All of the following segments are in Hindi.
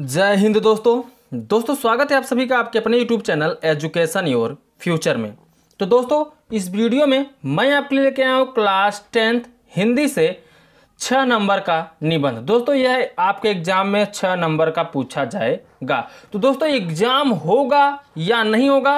जय हिंद दोस्तों दोस्तों स्वागत है आप सभी का आपके अपने YouTube channel education your future में तो दोस्तों इस वीडियो में मैं आपके लिए लेके आया हूँ क्लास टेंथ हिंदी से छः नंबर का निबंध दोस्तों यह आपके एग्जाम में छः नंबर का पूछा जाएगा तो दोस्तों एग्जाम होगा या नहीं होगा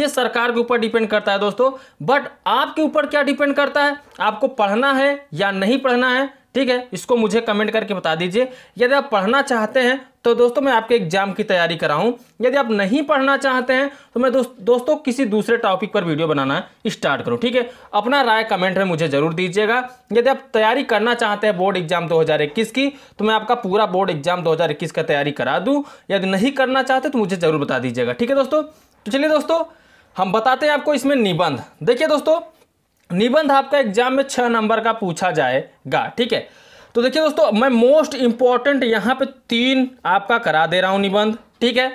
ये सरकार के ऊपर डिपेंड करता है दोस्तों बट आपके ऊपर क्या डिपेंड करता है आपको पढ़ना है या नहीं पढ़ना है ठीक है इसको मुझे कमेंट करके बता दीजिए यदि आप पढ़ना चाहते हैं तो दोस्तों मैं आपके एग्जाम की तैयारी कराऊं यदि आप नहीं पढ़ना चाहते हैं तो मैं दोस्त दोस्तों किसी दूसरे टॉपिक पर वीडियो बनाना स्टार्ट करूं ठीक है अपना राय कमेंट में मुझे ज़रूर दीजिएगा यदि आप तैयारी करना चाहते हैं बोर्ड एग्जाम 2021 की तो मैं आपका पूरा बोर्ड एग्जाम दो का तैयारी करा दूँ यदि नहीं करना चाहते तो मुझे ज़रूर बता दीजिएगा ठीक है दोस्तों तो चलिए दोस्तों हम बताते हैं आपको इसमें निबंध देखिए दोस्तों निबंध आपका एग्जाम में छः नंबर का पूछा जाएगा ठीक है तो देखिए दोस्तों मैं मोस्ट इंपॉर्टेंट यहां पे तीन आपका करा दे रहा हूं निबंध ठीक है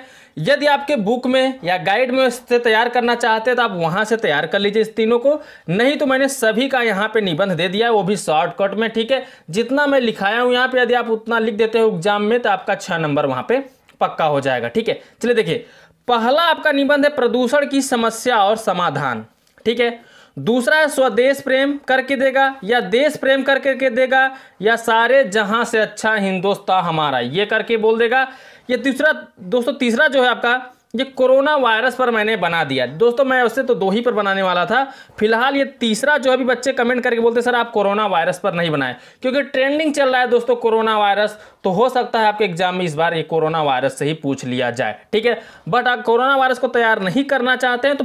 यदि आपके बुक में या गाइड में इससे तैयार करना चाहते हैं तो आप वहां से तैयार कर लीजिए इस तीनों को नहीं तो मैंने सभी का यहाँ पे निबंध दे दिया है वो भी शॉर्टकट में ठीक है जितना मैं लिखाया हूँ यहाँ पे यदि आप उतना लिख देते हो एग्जाम में तो आपका छह नंबर वहाँ पे पक्का हो जाएगा ठीक है चलिए देखिए पहला आपका निबंध है प्रदूषण की समस्या और समाधान ठीक है दूसरा है स्वदेश प्रेम करके देगा या देश प्रेम करके के देगा या सारे जहां से अच्छा हिंदुस्तान हमारा ये करके बोल देगा ये तीसरा दोस्तों तीसरा जो है आपका ये कोरोना वायरस पर मैंने बना दिया दोस्तों मैं उससे तो दो ही पर बनाने वाला था फिलहाल ये तीसरा जो अभी बच्चे कमेंट करके बोलते सर आप कोरोना वायरस पर नहीं बनाए क्योंकि ट्रेंडिंग चल रहा है दोस्तों कोरोना वायरस तो हो सकता है आपके एग्जाम में इस बार ये कोरोना वायरस से ही पूछ लिया जाए ठीक है बट आप कोरोना वायरस को तैयार नहीं करना चाहते हैं तो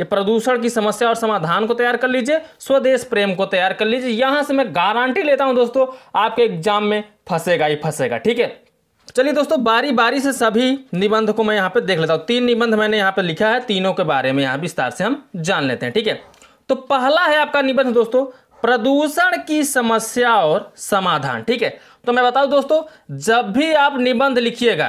ये प्रदूषण की समस्या और समाधान को तैयार कर लीजिए स्वदेश प्रेम को तैयार कर लीजिए यहां से मैं गारंटी लेता हूं दोस्तों आपके एग्जाम में फंसेगा ही फंसेगा ठीक है चलिए दोस्तों बारी बारी से सभी निबंध को मैं यहाँ पे देख लेता हूँ तीन निबंध मैंने यहाँ पे लिखा है तीनों के बारे में यहाँ विस्तार से हम जान लेते हैं ठीक है तो पहला है आपका निबंध दोस्तों प्रदूषण की समस्या और समाधान ठीक है तो मैं बताऊँ दोस्तों जब भी आप निबंध लिखिएगा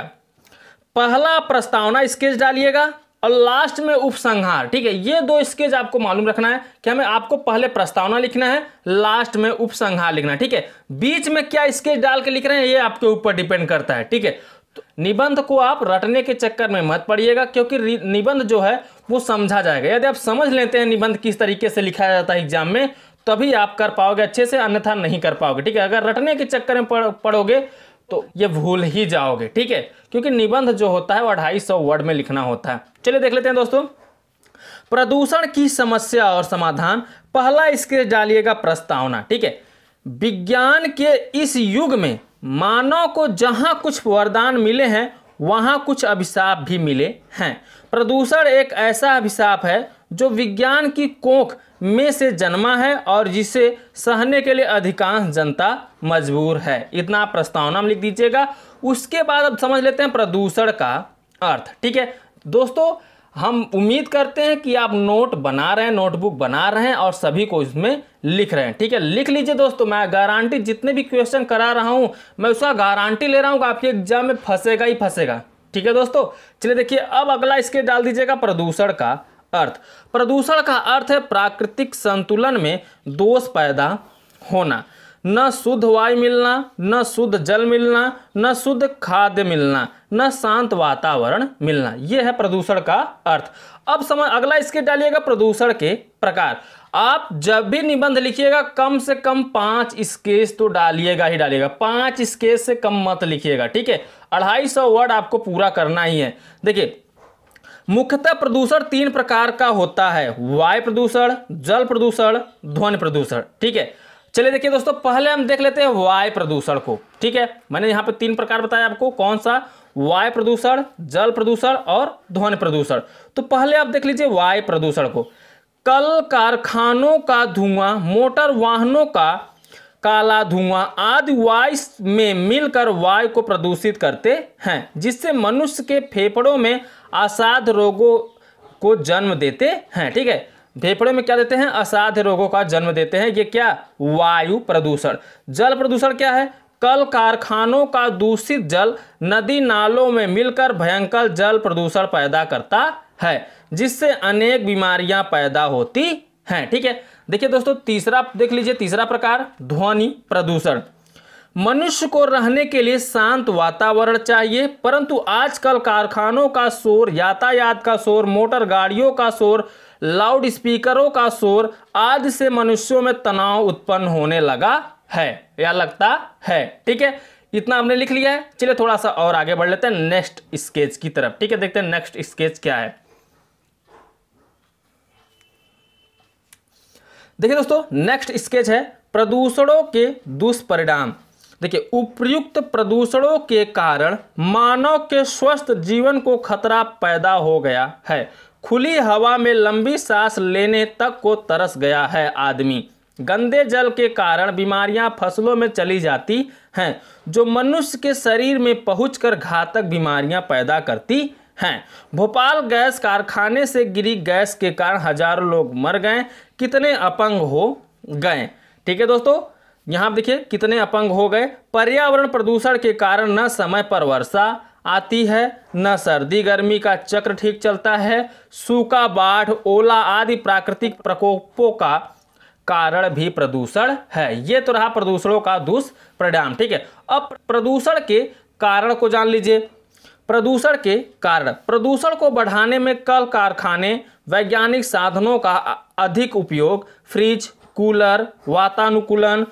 पहला प्रस्तावना स्केच डालिएगा और लास्ट में उपसंहार ठीक है ये दो स्केज आपको मालूम रखना है कि हमें आपको पहले प्रस्तावना लिखना है लास्ट में उपसंहार लिखना है ठीक है बीच में क्या स्केज डाल के लिख रहे हैं ये आपके ऊपर डिपेंड करता है ठीक है तो निबंध को आप रटने के चक्कर में मत पड़िएगा क्योंकि निबंध जो है वो समझा जाएगा यदि आप समझ लेते हैं निबंध किस तरीके से लिखा जाता है एग्जाम में तभी आप कर पाओगे अच्छे से अन्यथा नहीं कर पाओगे ठीक है अगर रटने के चक्कर में पढ़ोगे तो ये भूल ही जाओगे ठीक है क्योंकि निबंध जो होता है वो अढ़ाई सौ वर्ड में लिखना होता है चलिए देख लेते हैं दोस्तों प्रदूषण की समस्या और समाधान पहला इसके डालिएगा प्रस्तावना ठीक है विज्ञान के इस युग में मानव को जहां कुछ वरदान मिले हैं वहां कुछ अभिशाप भी मिले हैं प्रदूषण एक ऐसा अभिशाप है जो विज्ञान की कोख में से जन्मा है और जिसे सहने के लिए अधिकांश जनता मजबूर है इतना प्रस्तावना लिख दीजिएगा उसके बाद अब समझ लेते हैं प्रदूषण का अर्थ ठीक है दोस्तों हम उम्मीद करते हैं कि आप नोट बना रहे हैं नोटबुक बना रहे हैं और सभी को इसमें लिख रहे हैं ठीक है लिख लीजिए दोस्तों मैं गारंटी जितने भी क्वेश्चन करा रहा हूं मैं उसका गारंटी ले रहा हूँ कि आपके एग्जाम में फंसेगा ही फंसेगा ठीक है दोस्तों चलिए देखिए अब अगला इसके डाल दीजिएगा प्रदूषण का अर्थ प्रदूषण का अर्थ है प्राकृतिक संतुलन में दोष पैदा होना न शुद्ध वायु मिलना न शुद्ध जल मिलना न शुद्ध खाद्य मिलना न शांत वातावरण मिलना यह है प्रदूषण का अर्थ अब समय अगला इसके डालिएगा प्रदूषण के प्रकार आप जब भी निबंध लिखिएगा कम से कम पांच स्केच तो डालिएगा ही डालिएगा पांच स्केच से कम मत लिखिएगा ठीक है अढ़ाई सौ वर्ड आपको पूरा करना ही है देखिए मुख्यतः प्रदूषण तीन प्रकार का होता है वायु प्रदूषण जल प्रदूषण ध्वनि प्रदूषण ठीक है चलिए देखिए दोस्तों पहले हम देख लेते हैं वायु प्रदूषण को ठीक है मैंने यहाँ पे तीन प्रकार बताया आपको कौन सा वायु प्रदूषण जल प्रदूषण और ध्वनि प्रदूषण तो पहले आप देख लीजिए वायु प्रदूषण को कल कारखानों का धुआं मोटर वाहनों का काला धुआं आदि वायु में मिलकर वायु को प्रदूषित करते हैं जिससे मनुष्य के फेफड़ों में असाध रोगों को जन्म देते हैं ठीक है फेफड़े में क्या देते हैं असाध्य रोगों का जन्म देते हैं ये क्या वायु प्रदूषण जल प्रदूषण क्या है कल कारखानों का दूषित जल नदी नालों में मिलकर भयंकर जल प्रदूषण पैदा करता है जिससे अनेक बीमारियां पैदा होती हैं ठीक है देखिए दोस्तों तीसरा देख लीजिए तीसरा प्रकार ध्वनि प्रदूषण मनुष्य को रहने के लिए शांत वातावरण चाहिए परंतु आजकल कारखानों का शोर यातायात का शोर मोटर गाड़ियों का शोर लाउड स्पीकरों का शोर आदि से मनुष्यों में तनाव उत्पन्न होने लगा है या लगता है ठीक है इतना हमने लिख लिया है चलिए थोड़ा सा और आगे बढ़ लेते हैं नेक्स्ट स्केच की तरफ ठीक है देखते हैं नेक्स्ट स्केच क्या है देखिए दोस्तों नेक्स्ट स्केच है प्रदूषणों के दुष्परिणाम देखिए उपयुक्त प्रदूषणों के कारण मानव के स्वस्थ जीवन को खतरा पैदा हो गया है खुली हवा में लंबी सांस लेने तक को तरस गया है आदमी गंदे जल के कारण बीमारियां फसलों में चली जाती हैं जो मनुष्य के शरीर में पहुंचकर घातक बीमारियां पैदा करती हैं भोपाल गैस कारखाने से गिरी गैस के कारण हजारों लोग मर गए कितने अपंग हो गए ठीक है दोस्तों यहाँ देखिए कितने अपंग हो गए पर्यावरण प्रदूषण के कारण न समय पर वर्षा आती है न सर्दी गर्मी का चक्र ठीक चलता है सूखा बाढ़ ओला आदि प्राकृतिक प्रकोपों का कारण भी प्रदूषण है ये तो रहा प्रदूषणों का दुष्परिणाम ठीक है अब प्रदूषण के कारण को जान लीजिए प्रदूषण के कारण प्रदूषण को बढ़ाने में कल कारखाने वैज्ञानिक साधनों का अधिक उपयोग फ्रिज कूलर वातानुकूलन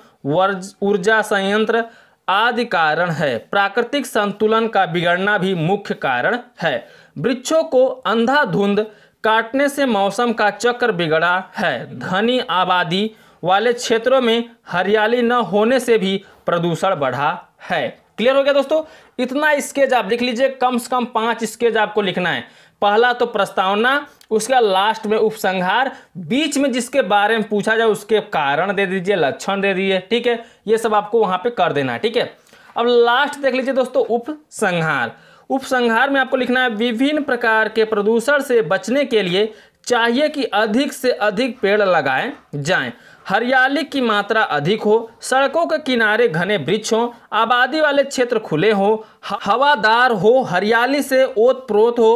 ऊर्जा संयंत्र आदि कारण है प्राकृतिक संतुलन का बिगड़ना भी मुख्य कारण है वृक्षों को अंधाधुंध काटने से मौसम का चक्र बिगड़ा है घनी आबादी वाले क्षेत्रों में हरियाली न होने से भी प्रदूषण बढ़ा है क्लियर हो गया दोस्तों इतना स्केच आप लिख लीजिए कम से कम पांच स्केच आपको लिखना है पहला तो प्रस्तावना उसका लास्ट में उपसंहार बीच में जिसके बारे में पूछा जाए उसके कारण दे दीजिए लक्षण दे दीजिए ठीक है ये सब आपको वहां पे कर देना है ठीक है अब लास्ट देख लीजिए दोस्तों उपसंहार उपसंहार में आपको लिखना है विभिन्न प्रकार के प्रदूषण से बचने के लिए चाहिए कि अधिक से अधिक पेड़ लगाए जाए हरियाली की मात्रा अधिक हो सड़कों के किनारे घने वृक्ष हों आबादी वाले क्षेत्र खुले हों हवादार हो हरियाली से ओत प्रोत हो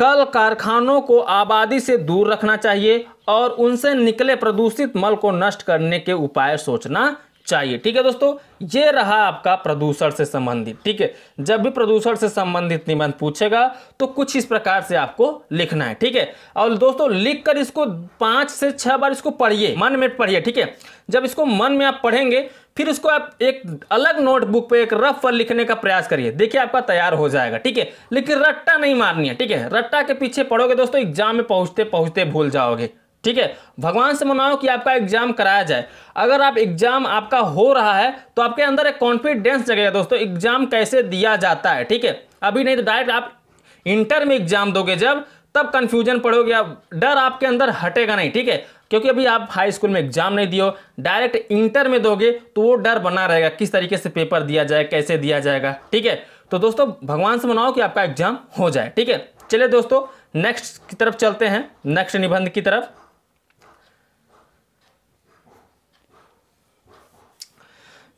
कल कारखानों को आबादी से दूर रखना चाहिए और उनसे निकले प्रदूषित मल को नष्ट करने के उपाय सोचना चाहिए ठीक है दोस्तों ये रहा आपका प्रदूषण से संबंधित ठीक है जब भी प्रदूषण से संबंधित निबंध पूछेगा तो कुछ इस प्रकार से आपको लिखना है ठीक है और दोस्तों लिख कर इसको पांच से छह बार इसको पढ़िए मन में पढ़िए ठीक है जब इसको मन में आप पढ़ेंगे फिर इसको आप एक अलग नोटबुक पे एक रफ पर लिखने का प्रयास करिए देखिए आपका तैयार हो जाएगा ठीक है लेकिन रट्टा नहीं मारनी है ठीक है रट्टा के पीछे पढ़ोगे दोस्तों एग्जाम में पहुंचते पहुंचते भूल जाओगे ठीक है भगवान से मनाओ कि आपका एग्जाम कराया जाए अगर आप एग्जाम आपका हो रहा है तो आपके अंदर एक कॉन्फिडेंस जगेगा दोस्तों एग्जाम कैसे दिया जाता है ठीक है अभी नहीं तो डायरेक्ट आप इंटर में एग्जाम दोगे जब तब कंफ्यूजन पड़ोगे आप डर आपके अंदर हटेगा नहीं ठीक है क्योंकि अभी आप हाई स्कूल में एग्जाम नहीं दियो डायरेक्ट इंटर में दोगे तो वो डर बना रहेगा किस तरीके से पेपर दिया जाए कैसे दिया जाएगा ठीक है तो दोस्तों भगवान से मनाओ कि आपका एग्जाम हो जाए ठीक है चलिए दोस्तों नेक्स्ट की तरफ चलते हैं नेक्स्ट निबंध की तरफ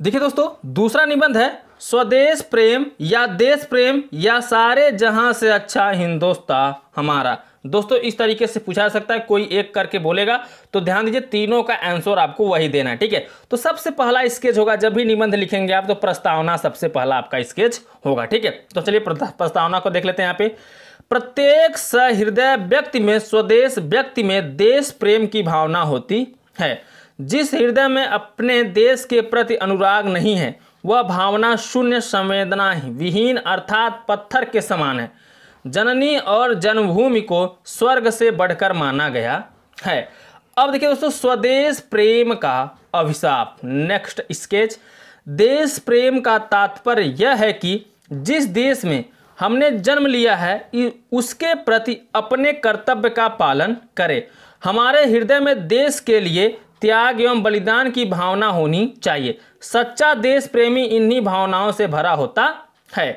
देखिए दोस्तों दूसरा निबंध है स्वदेश प्रेम या देश प्रेम या सारे जहां से अच्छा हिंदुस्तान हमारा दोस्तों इस तरीके से पूछा जा सकता है कोई एक करके बोलेगा तो ध्यान दीजिए तीनों का आंसर आपको वही देना है ठीक है तो सबसे पहला स्केच होगा जब भी निबंध लिखेंगे आप तो प्रस्तावना सबसे पहला आपका स्केच होगा ठीक है तो चलिए प्रस्तावना को देख लेते हैं यहाँ पे प्रत्येक सहृदय व्यक्ति में स्वदेश व्यक्ति में देश प्रेम की भावना होती है जिस हृदय में अपने देश के प्रति अनुराग नहीं है वह भावना शून्य संवेदना विहीन अर्थात पत्थर के समान है जननी और जन्मभूमि को स्वर्ग से बढ़कर माना गया है अब देखिए दोस्तों स्वदेश प्रेम का अभिशाप नेक्स्ट स्केच देश प्रेम का तात्पर्य यह है कि जिस देश में हमने जन्म लिया है उसके प्रति अपने कर्तव्य का पालन करें हमारे हृदय में देश के लिए त्याग एवं बलिदान की भावना होनी चाहिए सच्चा देश प्रेमी इन्हीं भावनाओं से भरा होता है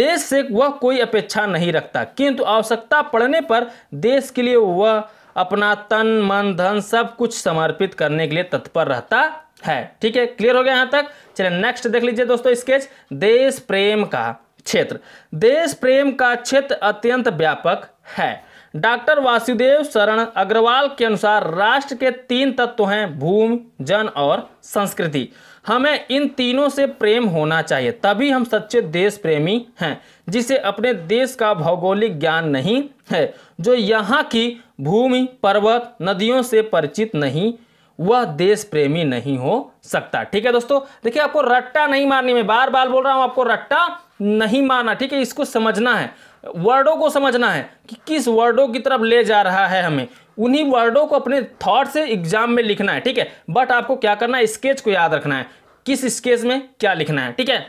देश से वह कोई अपेक्षा नहीं रखता किंतु आवश्यकता पड़ने पर देश के लिए वह अपना तन मन धन सब कुछ समर्पित करने के लिए तत्पर रहता है ठीक है क्लियर हो गया यहाँ तक चलिए नेक्स्ट देख लीजिए दोस्तों स्केच देश प्रेम का क्षेत्र देश प्रेम का क्षेत्र अत्यंत व्यापक है डॉक्टर वासुदेव शरण अग्रवाल के अनुसार राष्ट्र के तीन तत्व हैं भूमि जन और संस्कृति हमें इन तीनों से प्रेम होना चाहिए तभी हम सच्चे देश प्रेमी हैं जिसे अपने देश का भौगोलिक ज्ञान नहीं है जो यहाँ की भूमि पर्वत नदियों से परिचित नहीं वह देश प्रेमी नहीं हो सकता ठीक है दोस्तों देखिए आपको रट्टा नहीं मारनी में बार बार बोल रहा हूँ आपको रट्टा नहीं मारना ठीक है इसको समझना है वर्डों को समझना है कि किस वर्डों की तरफ ले जा रहा है हमें उन्हीं वर्डों को अपने थॉट से एग्जाम में लिखना है ठीक है बट आपको क्या करना है स्केच को याद रखना है किस स्केच में क्या लिखना है ठीक है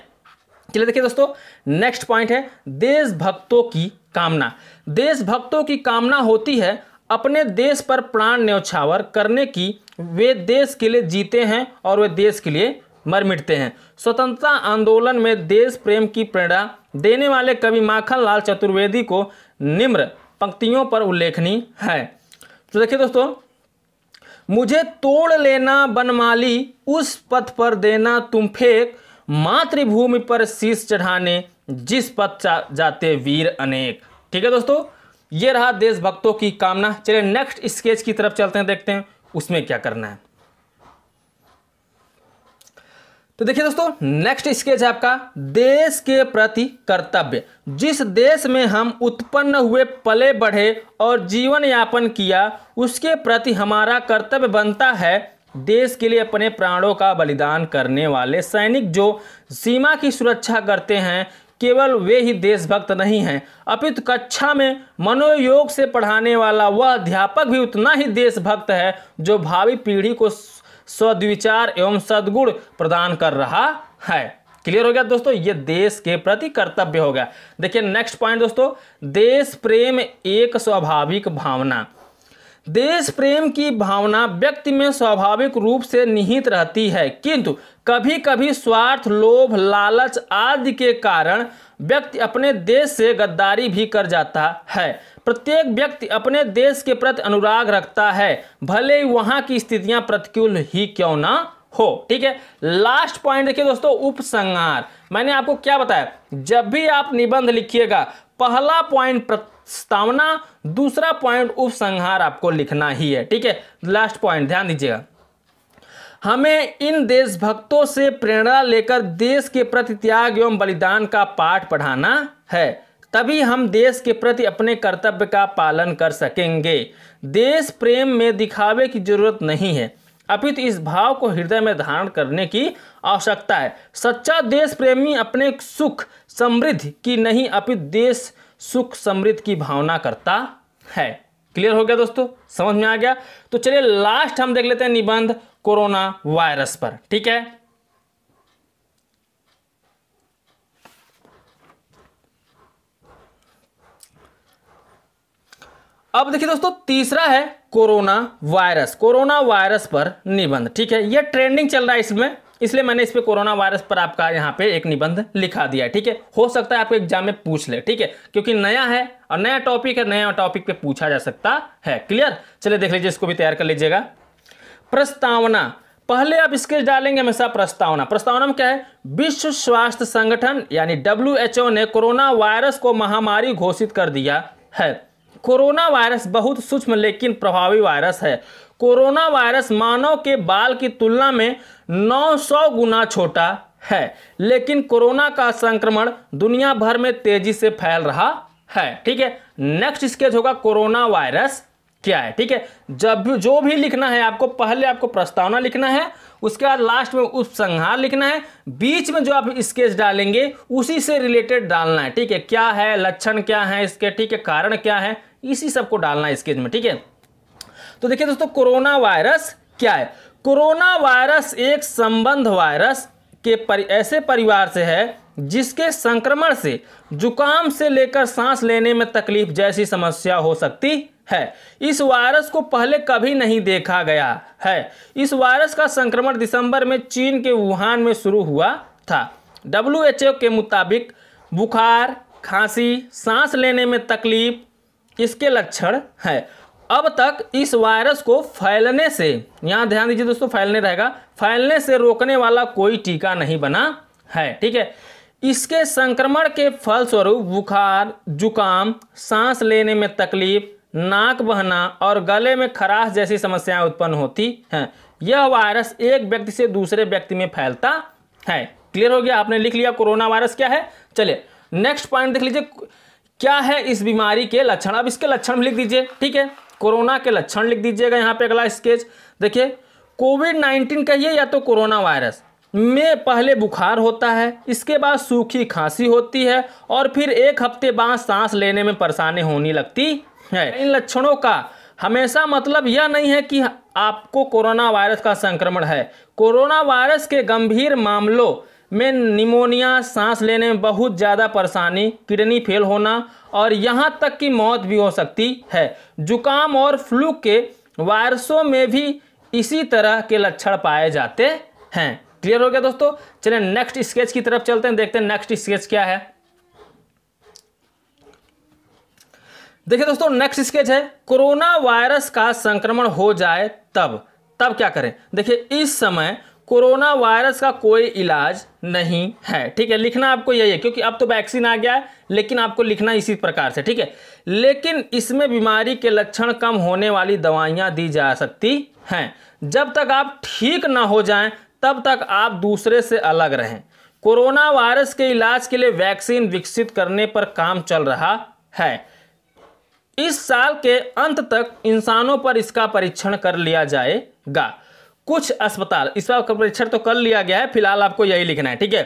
चलिए देखिए दोस्तों नेक्स्ट पॉइंट है देशभक्तों की कामना देशभक्तों की कामना होती है अपने देश पर प्राण न्यौछावर करने की वे देश के लिए जीते हैं और वे देश के लिए मर मिटते हैं स्वतंत्रता आंदोलन में देश प्रेम की प्रेरणा देने वाले कवि माखनलाल चतुर्वेदी को निम्र पंक्तियों पर उल्लेखनीय है तो देखिए दोस्तों मुझे तोड़ लेना बनमाली उस पथ पर देना तुम फेंक मातृभूमि पर शीश चढ़ाने जिस पथ जाते वीर अनेक ठीक है दोस्तों ये रहा देशभक्तों की कामना चलिए नेक्स्ट स्केच की तरफ चलते हैं देखते हैं उसमें क्या करना है तो देखिए दोस्तों नेक्स्ट स्केच है आपका देश के प्रति कर्तव्य जिस देश में हम उत्पन्न हुए पले बढ़े और जीवन यापन किया उसके प्रति हमारा कर्तव्य बनता है देश के लिए अपने प्राणों का बलिदान करने वाले सैनिक जो सीमा की सुरक्षा करते हैं केवल वे ही देशभक्त नहीं हैं अपितु कक्षा में मनोयोग से पढ़ाने वाला वह अध्यापक भी उतना ही देशभक्त है जो भावी पीढ़ी को सदविचार एवं सद्गुण प्रदान कर रहा है क्लियर हो गया दोस्तों ये देश के प्रति कर्तव्य हो गया देखिए नेक्स्ट पॉइंट दोस्तों देश प्रेम एक स्वाभाविक भावना देश प्रेम की भावना व्यक्ति में स्वाभाविक रूप से निहित रहती है किंतु कभी कभी स्वार्थ लोभ लालच आदि के कारण व्यक्ति अपने देश से गद्दारी भी कर जाता है प्रत्येक व्यक्ति अपने देश के प्रति अनुराग रखता है भले ही वहां की स्थितियां प्रतिकूल ही क्यों ना हो ठीक है लास्ट पॉइंट देखिए दोस्तों उपसंहार मैंने आपको क्या बताया जब भी आप निबंध लिखिएगा पहला पॉइंट प्रस्तावना दूसरा पॉइंट उपसंहार आपको लिखना ही है ठीक है लास्ट पॉइंट ध्यान दीजिएगा हमें इन देशभक्तों से प्रेरणा लेकर देश के प्रति त्याग एवं बलिदान का पाठ पढ़ाना है तभी हम देश के प्रति अपने कर्तव्य का पालन कर सकेंगे देश प्रेम में दिखावे की जरूरत नहीं है अपितु इस भाव को हृदय में धारण करने की आवश्यकता है सच्चा देश प्रेमी अपने सुख समृद्धि की नहीं अपितु देश सुख समृद्ध की भावना करता है क्लियर हो गया दोस्तों समझ में आ गया तो चलिए लास्ट हम देख लेते हैं निबंध कोरोना वायरस पर ठीक है अब देखिए दोस्तों तीसरा है कोरोना वायरस कोरोना वायरस पर निबंध ठीक है यह ट्रेंडिंग चल रहा है इसमें इसलिए मैंने इस पर कोरोना वायरस पर आपका यहाँ पे एक निबंध लिखा दिया ठीक है हो सकता है आपको एग्जाम में पूछ ले ठीक है क्योंकि नया है और नया टॉपिक है नया टॉपिक पे पूछा जा सकता है क्लियर चलिए देख लीजिए इसको भी तैयार कर लीजिएगा प्रस्तावना पहले आप इसके डालेंगे हमेशा प्रस्तावना प्रस्तावना में क्या है विश्व स्वास्थ्य संगठन यानी डब्ल्यू ने कोरोना वायरस को महामारी घोषित कर दिया है कोरोना वायरस बहुत सूक्ष्म लेकिन प्रभावी वायरस है कोरोना वायरस मानव के बाल की तुलना में 900 गुना छोटा है लेकिन कोरोना का संक्रमण दुनिया भर में तेजी से फैल रहा है ठीक है नेक्स्ट स्केच होगा कोरोना वायरस क्या है ठीक है जब भी जो भी लिखना है आपको पहले आपको प्रस्तावना लिखना है उसके बाद लास्ट में उपसंहार लिखना है बीच में जो आप स्केच डालेंगे उसी से रिलेटेड डालना है ठीक है क्या है लक्षण क्या है इसके ठीक है कारण क्या है इसी सबको डालना है स्केच में ठीक है तो देखिए दोस्तों कोरोना वायरस क्या है कोरोना वायरस एक संबंध वायरस के परि, ऐसे परिवार से है जिसके संक्रमण से जुकाम से लेकर सांस लेने में तकलीफ जैसी समस्या हो सकती है इस वायरस को पहले कभी नहीं देखा गया है इस वायरस का संक्रमण दिसंबर में चीन के वुहान में शुरू हुआ था डब्ल्यू के मुताबिक बुखार खांसी सांस लेने में तकलीफ इसके लक्षण है अब तक इस वायरस को फैलने से यहां ध्यान दीजिए दोस्तों फैलने रहेगा फैलने से रोकने वाला कोई टीका नहीं बना है ठीक है इसके संक्रमण के फलस्वरूप बुखार जुकाम सांस लेने में तकलीफ नाक बहना और गले में खराश जैसी समस्याएं उत्पन्न होती हैं यह वायरस एक व्यक्ति से दूसरे व्यक्ति में फैलता है क्लियर हो गया आपने लिख लिया कोरोना वायरस क्या है चलिए नेक्स्ट पॉइंट देख लीजिए क्या है इस बीमारी के लक्षण अब इसके लक्षण लिख दीजिए ठीक है कोरोना के लक्षण लिख दीजिएगा यहाँ पे अगला स्केच देखिए कोविड नाइन्टीन कहिए या तो कोरोना वायरस में पहले बुखार होता है इसके बाद सूखी खांसी होती है और फिर एक हफ्ते बाद सांस लेने में परेशानी होने लगती है इन लक्षणों का हमेशा मतलब यह नहीं है कि आपको कोरोना वायरस का संक्रमण है कोरोना वायरस के गंभीर मामलों में निमोनिया सांस लेने में बहुत ज़्यादा परेशानी किडनी फेल होना और यहाँ तक कि मौत भी हो सकती है जुकाम और फ्लू के वायरसों में भी इसी तरह के लक्षण पाए जाते हैं क्लियर हो गया दोस्तों चले नेक्स्ट स्केच की तरफ चलते हैं देखते हैं नेक्स्ट स्केच क्या है देखिए दोस्तों नेक्स्ट स्केच है कोरोना वायरस का संक्रमण हो जाए तब तब क्या करें देखिए इस समय कोरोना वायरस का कोई इलाज नहीं है ठीक है लिखना आपको यही है क्योंकि अब तो वैक्सीन आ गया है लेकिन आपको लिखना इसी प्रकार से ठीक है लेकिन इसमें बीमारी के लक्षण कम होने वाली दवाइयाँ दी जा सकती हैं जब तक आप ठीक ना हो जाएं तब तक आप दूसरे से अलग रहें कोरोना वायरस के इलाज के लिए वैक्सीन विकसित करने पर काम चल रहा है इस साल के अंत तक इंसानों पर इसका परीक्षण कर लिया जाएगा कुछ अस्पताल इसका परीक्षण तो कर लिया गया है फिलहाल आपको यही लिखना है ठीक है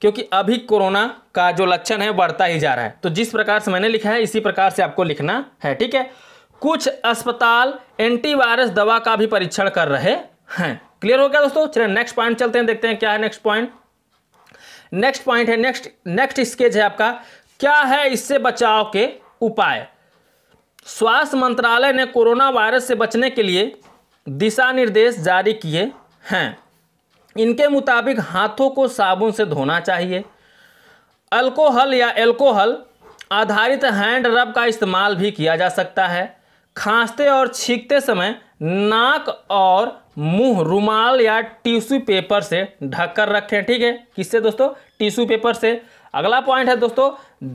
क्योंकि अभी कोरोना का जो लक्षण है बढ़ता ही जा रहा है तो जिस प्रकार से मैंने लिखा है इसी प्रकार से आपको लिखना है ठीक है कुछ अस्पताल एंटीवायरस दवा का भी परीक्षण कर रहे हैं क्लियर हो गया दोस्तों चलिए नेक्स्ट पॉइंट चलते हैं देखते हैं क्या है नेक्स्ट पॉइंट नेक्स्ट पॉइंट है नेक्स्ट नेक्स्ट स्केच है आपका क्या है इससे बचाव के उपाय स्वास्थ्य मंत्रालय ने कोरोना वायरस से बचने के लिए दिशा निर्देश जारी किए हैं इनके मुताबिक हाथों को साबुन से धोना चाहिए अल्कोहल या एल्कोहल आधारित हैंड रब का इस्तेमाल भी किया जा सकता है खांसते और छींकते समय नाक और मुंह रुमाल या टिश्यू पेपर से ढककर रखें ठीक है किससे दोस्तों टिश्यू पेपर से अगला पॉइंट है दोस्तों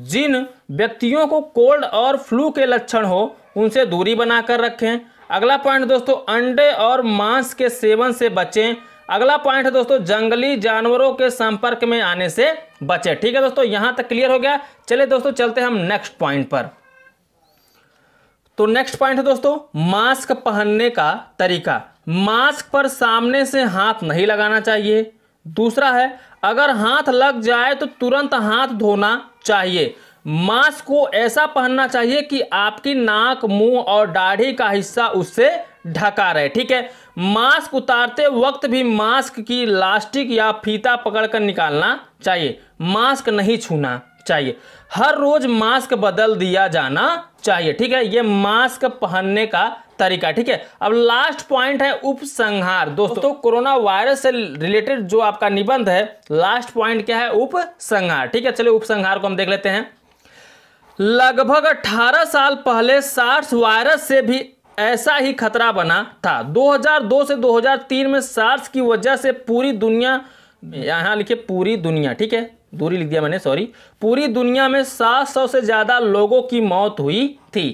जिन व्यक्तियों को कोल्ड और फ्लू के लक्षण हो उनसे दूरी बनाकर रखें अगला पॉइंट दोस्तों अंडे और मांस के सेवन से बचें अगला पॉइंट है दोस्तों जंगली जानवरों के संपर्क में आने से बचें ठीक है दोस्तों यहां तक क्लियर हो गया चले दोस्तों चलते हम नेक्स्ट पॉइंट पर तो नेक्स्ट पॉइंट है दोस्तों मास्क पहनने का तरीका मास्क पर सामने से हाथ नहीं लगाना चाहिए दूसरा है अगर हाथ लग जाए तो तुरंत हाथ धोना चाहिए मास्क को ऐसा पहनना चाहिए कि आपकी नाक मुंह और दाढ़ी का हिस्सा उससे ढका रहे ठीक है मास्क उतारते वक्त भी मास्क की लास्टिक या फीता पकड़कर निकालना चाहिए मास्क नहीं छूना चाहिए हर रोज मास्क बदल दिया जाना चाहिए ठीक है ये मास्क पहनने का तरीका ठीक है अब लास्ट पॉइंट है उपसंहार दोस्तों तो- कोरोना वायरस से रिलेटेड जो आपका निबंध है लास्ट पॉइंट क्या है उपसंहार ठीक है चलिए उपसंहार को हम देख लेते हैं लगभग 18 साल पहले सार्स वायरस से भी ऐसा ही खतरा बना था 2002 से 2003 में सार्स की वजह से पूरी दुनिया यहाँ लिखे पूरी दुनिया ठीक है दूरी लिख दिया मैंने सॉरी पूरी दुनिया में 700 से ज़्यादा लोगों की मौत हुई थी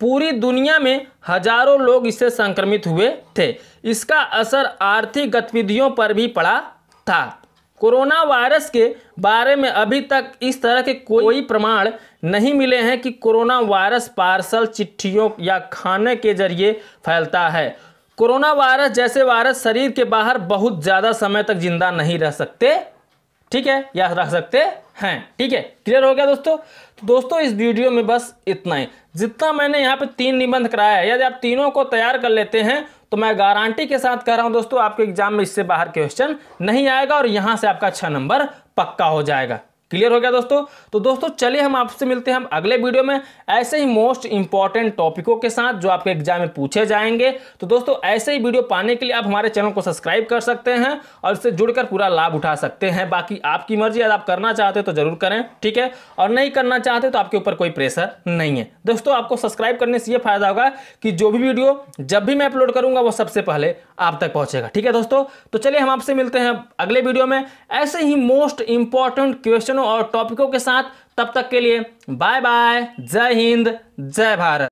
पूरी दुनिया में हजारों लोग इससे संक्रमित हुए थे इसका असर आर्थिक गतिविधियों पर भी पड़ा था कोरोना वायरस के बारे में अभी तक इस तरह के कोई प्रमाण नहीं मिले हैं कि कोरोना वायरस पार्सल चिट्ठियों या खाने के जरिए फैलता है कोरोना वायरस जैसे वायरस शरीर के बाहर बहुत ज़्यादा समय तक जिंदा नहीं रह सकते ठीक है या रख सकते हैं ठीक है क्लियर हो गया दोस्तों तो दोस्तों इस वीडियो में बस इतना ही जितना मैंने यहाँ पे तीन निबंध कराया है यदि आप तीनों को तैयार कर लेते हैं तो मैं गारंटी के साथ कह रहा हूं दोस्तों आपके एग्जाम में इससे बाहर क्वेश्चन नहीं आएगा और यहां से आपका छह नंबर पक्का हो जाएगा क्लियर हो गया दोस्तों तो दोस्तों चलिए हम आपसे मिलते हैं हम अगले वीडियो में ऐसे ही मोस्ट इंपॉर्टेंट टॉपिकों के साथ जो आपके एग्जाम में पूछे जाएंगे तो दोस्तों ऐसे ही वीडियो पाने के लिए आप हमारे चैनल को सब्सक्राइब कर सकते हैं और इससे जुड़कर पूरा लाभ उठा सकते हैं बाकी आपकी मर्जी अगर आप करना चाहते हो तो जरूर करें ठीक है और नहीं करना चाहते तो आपके ऊपर कोई प्रेशर नहीं है दोस्तों आपको सब्सक्राइब करने से यह फायदा होगा कि जो भी वीडियो जब भी मैं अपलोड करूंगा वो सबसे पहले आप तक पहुंचेगा ठीक है दोस्तों तो चलिए हम आपसे मिलते हैं अगले वीडियो में ऐसे ही मोस्ट इंपॉर्टेंट क्वेश्चनों और टॉपिकों के साथ तब तक के लिए बाय बाय जय हिंद जय भारत